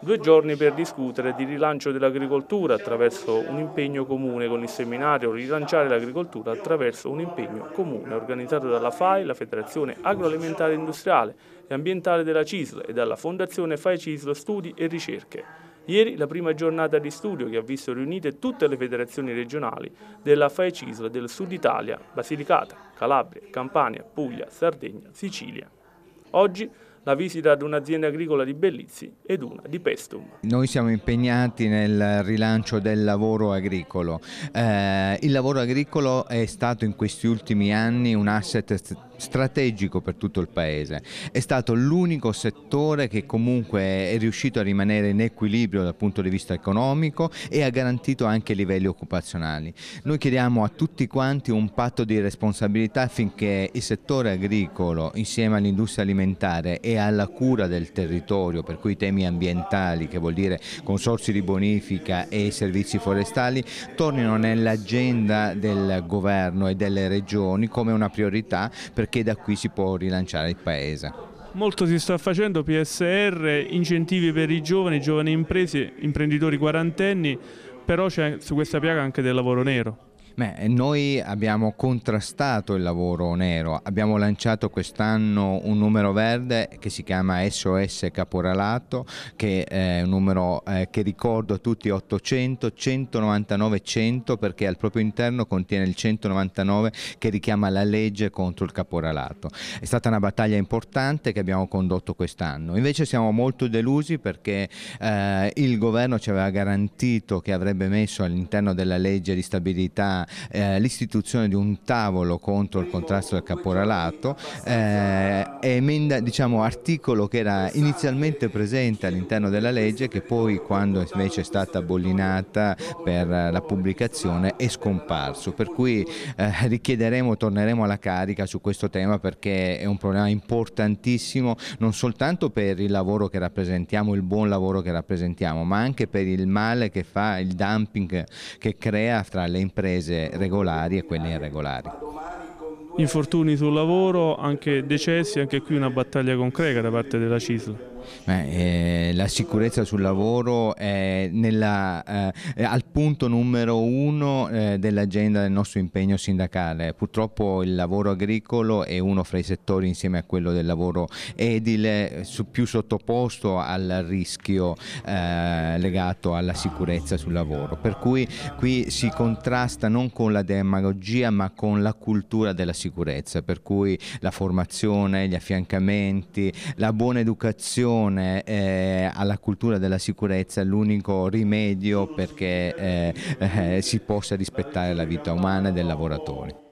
Due giorni per discutere di rilancio dell'agricoltura attraverso un impegno comune con il seminario Rilanciare l'agricoltura attraverso un impegno comune organizzato dalla FAI, la Federazione Agroalimentare Industriale e Ambientale della CISL e dalla Fondazione FAI CISL Studi e Ricerche. Ieri la prima giornata di studio che ha visto riunite tutte le federazioni regionali della FAI CISL del Sud Italia, Basilicata, Calabria, Campania, Puglia, Sardegna, Sicilia. Oggi la visita ad un'azienda agricola di Bellizzi ed una di Pestum. Noi siamo impegnati nel rilancio del lavoro agricolo. Eh, il lavoro agricolo è stato in questi ultimi anni un asset strategico per tutto il Paese. È stato l'unico settore che comunque è riuscito a rimanere in equilibrio dal punto di vista economico e ha garantito anche livelli occupazionali. Noi chiediamo a tutti quanti un patto di responsabilità affinché il settore agricolo insieme all'industria alimentare e alla cura del territorio, per cui i temi ambientali, che vuol dire consorsi di bonifica e servizi forestali, tornino nell'agenda del governo e delle regioni come una priorità perché che da qui si può rilanciare il paese. Molto si sta facendo, PSR, incentivi per i giovani, giovani imprese, imprenditori quarantenni, però c'è su questa piaga anche del lavoro nero. Beh, noi abbiamo contrastato il lavoro nero, abbiamo lanciato quest'anno un numero verde che si chiama SOS Caporalato, che è un numero eh, che ricordo a tutti 800 199 100 perché al proprio interno contiene il 199 che richiama la legge contro il caporalato. È stata una battaglia importante che abbiamo condotto quest'anno, invece siamo molto delusi perché eh, il governo ci aveva garantito che avrebbe messo all'interno della legge di stabilità eh, l'istituzione di un tavolo contro il contrasto del caporalato, eh, emenda, diciamo, articolo che era inizialmente presente all'interno della legge che poi quando invece è stata bollinata per la pubblicazione è scomparso, per cui eh, richiederemo, torneremo alla carica su questo tema perché è un problema importantissimo non soltanto per il lavoro che rappresentiamo, il buon lavoro che rappresentiamo, ma anche per il male che fa il dumping che crea tra le imprese imprese regolari e quelle irregolari. Infortuni sul lavoro, anche decessi, anche qui una battaglia concreta da parte della CISL. Beh, eh, la sicurezza sul lavoro è nella, eh, al punto numero uno eh, dell'agenda del nostro impegno sindacale. Purtroppo il lavoro agricolo è uno fra i settori insieme a quello del lavoro edile su, più sottoposto al rischio eh, legato alla sicurezza sul lavoro. Per cui qui si contrasta non con la demagogia ma con la cultura della sicurezza, per cui la formazione, gli affiancamenti, la buona educazione l'attenzione eh, alla cultura della sicurezza è l'unico rimedio perché eh, eh, si possa rispettare la vita umana e dei lavoratori.